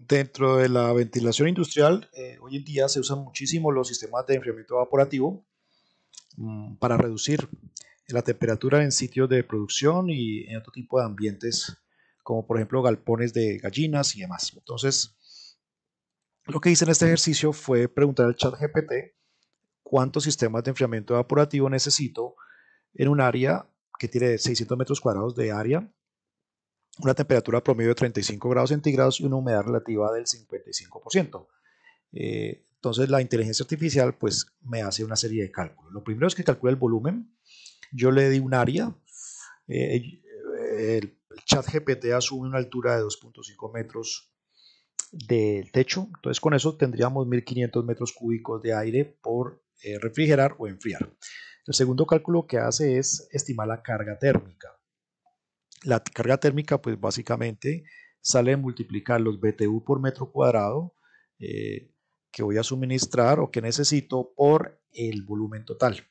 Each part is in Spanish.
Dentro de la ventilación industrial, eh, hoy en día se usan muchísimo los sistemas de enfriamiento evaporativo mm, para reducir la temperatura en sitios de producción y en otro tipo de ambientes, como por ejemplo galpones de gallinas y demás. Entonces, lo que hice en este ejercicio fue preguntar al chat GPT cuántos sistemas de enfriamiento evaporativo necesito en un área que tiene 600 metros cuadrados de área una temperatura promedio de 35 grados centígrados y una humedad relativa del 55%. Eh, entonces la inteligencia artificial pues me hace una serie de cálculos. Lo primero es que calcula el volumen. Yo le di un área. Eh, eh, el chat GPT asume una altura de 2.5 metros del techo. Entonces con eso tendríamos 1500 metros cúbicos de aire por refrigerar o enfriar. El segundo cálculo que hace es estimar la carga térmica. La carga térmica, pues básicamente sale de multiplicar los BTU por metro cuadrado eh, que voy a suministrar o que necesito por el volumen total.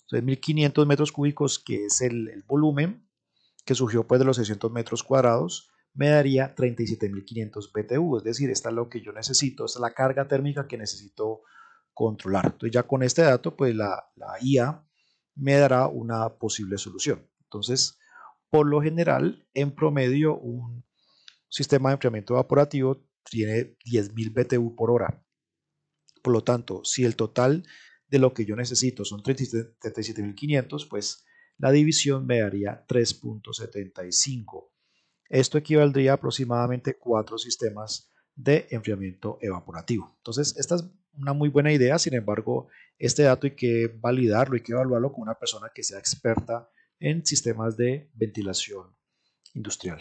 Entonces, 1500 metros cúbicos, que es el, volumen que surgió pues de los 600 metros cuadrados, me daría 37.500 BTU, es decir, esta es lo que yo necesito, esta es la carga térmica que necesito controlar. Entonces ya con este dato, pues la, la IA me dará una posible solución. Entonces, por lo general, en promedio, un sistema de enfriamiento evaporativo tiene 10.000 BTU por hora. Por lo tanto, si el total de lo que yo necesito son 37.500, pues la división me daría 3.75. Esto equivaldría a aproximadamente cuatro sistemas de enfriamiento evaporativo. Entonces, esta es una muy buena idea, sin embargo, este dato hay que validarlo, hay que evaluarlo con una persona que sea experta en sistemas de ventilación industrial.